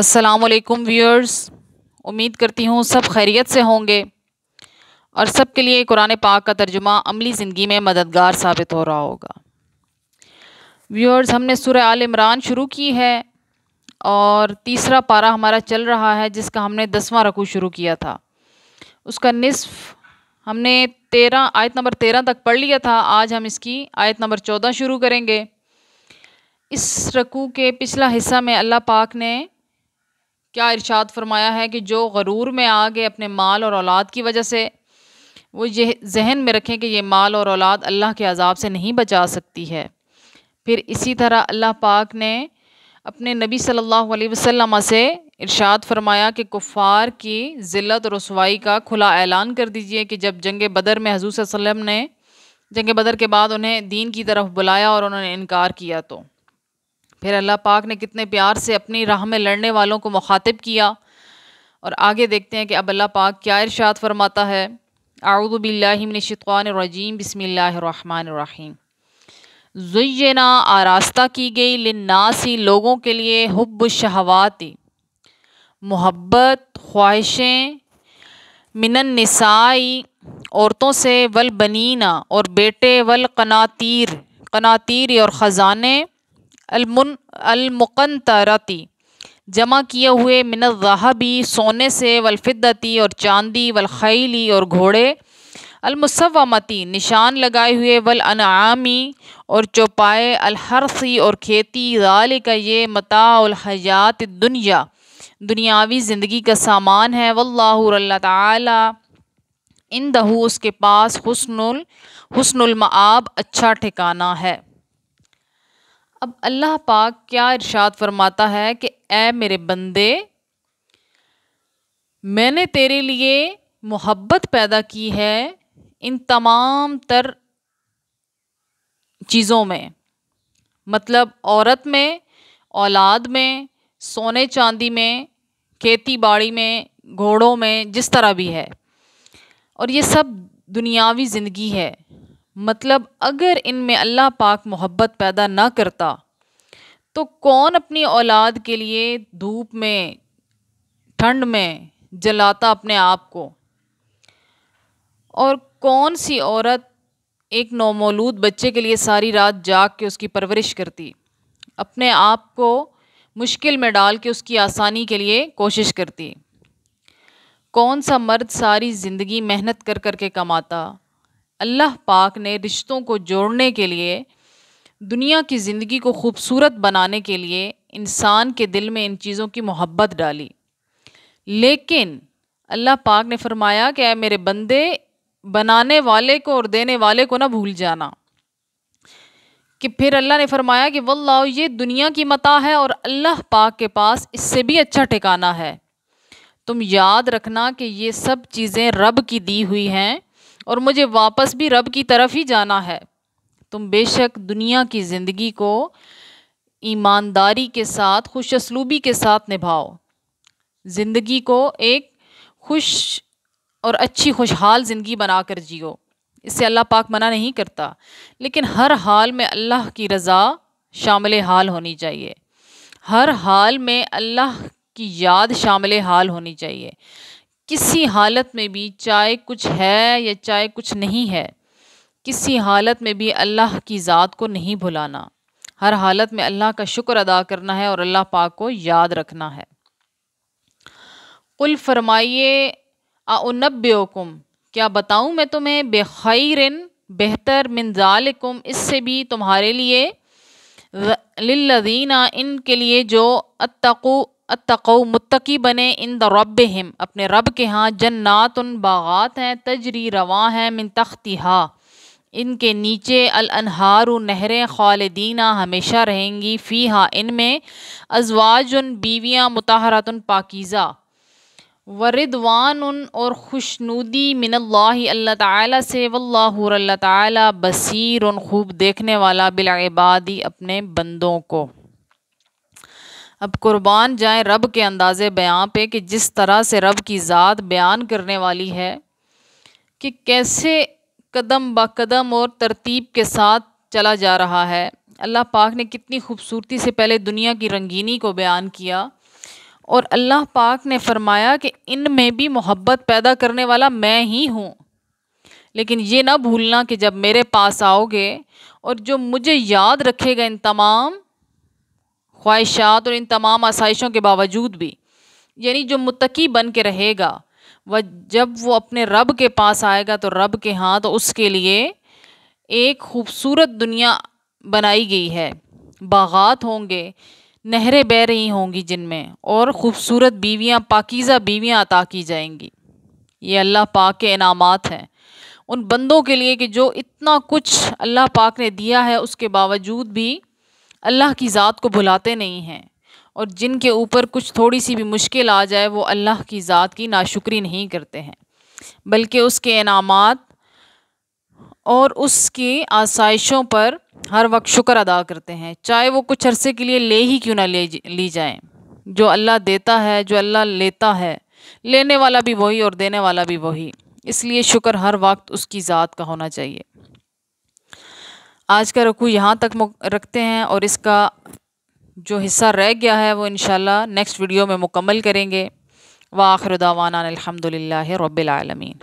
वालेकुम व्यूअर्स उम्मीद करती हूँ सब खैरियत से होंगे और सब के लिए कुरान पाक का तर्जुमा अमली ज़िंदगी में मददगार साबित हो रहा होगा व्यूअर्स हमने सूर्य आल इमरान शुरू की है और तीसरा पारा हमारा चल रहा है जिसका हमने दसवां रकू शुरू किया था उसका निसफ हमने तेरह आयत नंबर तेरह तक पढ़ लिया था आज हम इसकी आयत नंबर चौदह शुरू करेंगे इस रकू के पिछला हिस्सा में अल्लाह पाक ने क्या इरशाद फरमाया है कि जो गरूर में आ गए अपने माल और औलाद की वजह से वो ये जहन में रखें कि ये माल और औलाद अल्लाह के अजाब से नहीं बचा सकती है फिर इसी तरह अल्लाह पाक ने अपने नबी सल्लल्लाहु अलैहि वसल्लम से इरशाद फरमाया कि कुफ़ार की ज़िलत और रसवाई का खुला ऐलान कर दीजिए कि जब जंग बदर में हजूर वसम ने जंग बदर के बाद उन्हें दीन की तरफ बुलाया और उन्होंने इनकार किया तो फिर अल्लाह पाक ने कितने प्यार से अपनी राह में लड़ने वालों को मुखातिब किया और आगे देखते हैं कि अब अल्लाह पाक क्या इरशाद फरमाता है आउदबिल्लिमिनशानरजीम बसमीम जुयना आरास्ता की गई लिन्नासी लोगों के लिए हब्ब शहवाती मोहब्बत ख्वाहिशें मिनन नसाई औरतों से वल बनीना और बेटे वल कनातीर कनातीर और ख़जाने अलमुन अलमुकनतरती जमा किए हुए राहबी सोने से वलफ़िद्दती और चांदी वलखैली और घोड़े अलमसवती निशान लगाए हुए वल अनामी और चौपाए अलहरसी और खेती राल का ये मताहयात दुनिया दुनियावी ज़िंदगी का सामान है वल्ला ताला इन दहू उसके पास हसनुल हसनुल अच्छा ठिकाना है अब अल्लाह पाक क्या इरशाद फरमाता है कि ए मेरे बंदे मैंने तेरे लिए मोहब्बत पैदा की है इन तमाम तर चीज़ों में मतलब औरत में औलाद में सोने चांदी में खेती बाड़ी में घोड़ों में जिस तरह भी है और ये सब दुनियावी ज़िंदगी है मतलब अगर इनमें अल्लाह पाक मोहब्बत पैदा ना करता तो कौन अपनी औलाद के लिए धूप में ठंड में जलाता अपने आप को और कौन सी औरत एक नौमौलूद बच्चे के लिए सारी रात जाग के उसकी परवरिश करती अपने आप को मुश्किल में डाल के उसकी आसानी के लिए कोशिश करती कौन सा मर्द सारी ज़िंदगी मेहनत कर कर के कमाता अल्लाह पाक ने रिश्तों को जोड़ने के लिए दुनिया की ज़िंदगी को खूबसूरत बनाने के लिए इंसान के दिल में इन चीज़ों की मोहब्बत डाली लेकिन अल्लाह पाक ने फरमाया कि मेरे बंदे बनाने वाले को और देने वाले को ना भूल जाना कि फिर अल्लाह ने फरमाया कि वल्लाह ये दुनिया की मता है और अल्लाह पाक के पास इससे भी अच्छा ठिकाना है तुम याद रखना कि ये सब चीज़ें रब की दी हुई हैं और मुझे वापस भी रब की तरफ ही जाना है तुम बेशक दुनिया की ज़िंदगी को ईमानदारी के साथ खुश असलूबी के साथ निभाओ ज़िंदगी को एक खुश और अच्छी खुशहाल ज़िंदगी बना कर जियो इससे अल्लाह पाक मना नहीं करता लेकिन हर हाल में अल्लाह की रज़ा शामिल हाल होनी चाहिए हर हाल में अल्लाह की याद शामिल हाल होनी चाहिए किसी हालत में भी चाहे कुछ है या चाहे कुछ नहीं है किसी हालत में भी अल्लाह की ज़ात को नहीं भुलाना हर हालत में अल्लाह का शुक्र अदा करना है और अल्लाह पाक को याद रखना है कुल फरमाइए अनबेकुम क्या बताऊँ मैं तुम्हें बेखैर बेहतर मिनजालकुम इससे भी तुम्हारे लिए लल्लदीना इनके लिए जो अतकू अतक़ मुतकी बने इन द रब हिम अपने रब के यहाँ जन्नात उन बाग़ात हैं तजरी रवा हैं मिन तख्तिहा इनके नीचे अलअनहार नहरें खालदीना हमेशा रहेंगी फ़ीहा में अजवाज उन बीवियाँ मुताहरत पाकिज़ा वरिदवान और खुशनुदी मिन अल्लाह ताला से वल्लाह ताला बसीर खूब देखने वाला बिलाबादी अपने बंदों को अब कुर्बान जाएं रब के अंदाज़ बयां पे कि जिस तरह से रब की ज़ात बयान करने वाली है कि कैसे कदम ब कदम और तरतीब के साथ चला जा रहा है अल्लाह पाक ने कितनी खूबसूरती से पहले दुनिया की रंगीनी को बयान किया और अल्लाह पाक ने फरमाया कि इन में भी मोहब्बत पैदा करने वाला मैं ही हूँ लेकिन ये ना भूलना कि जब मेरे पास आओगे और जो मुझे याद रखेगा इन तमाम ख्वाहिशात और इन तमाम आसाइशों के बावजूद भी यानी जो मुतकी बन के रहेगा वह जब वो अपने रब के पास आएगा तो रब के हाथ तो उसके लिए एक खूबसूरत दुनिया बनाई गई है बागात होंगे नहरें बह रही होंगी जिनमें और ख़ूबसूरत बीवियां पाकिज़ा बीवियां अता की जाएंगी ये अल्लाह पाक के इनामात हैं उन बंदों के लिए कि जो इतना कुछ अल्लाह पाक ने दिया है उसके बावजूद भी अल्लाह की ज़ात को भुलाते नहीं हैं और जिनके ऊपर कुछ थोड़ी सी भी मुश्किल आ जाए वो अल्लाह की ज़ात की नाशुक्री नहीं करते हैं बल्कि उसके इनामात और उसकी आसाइशों पर हर वक्त शुक्र अदा करते हैं चाहे वो कुछ अरसे के लिए ले ही क्यों ना ले ली जाए जो अल्लाह देता है जो अल्लाह लेता है लेने वाला भी वही और देने वाला भी वही इसलिए शुक्र हर वक्त उसकी ज़ात का होना चाहिए आज का रुकू यहाँ तक रखते हैं और इसका जो हिस्सा रह गया है वो इन नेक्स्ट वीडियो में मुकम्मल करेंगे व आखिर अलहमदिल्ला रबालमीन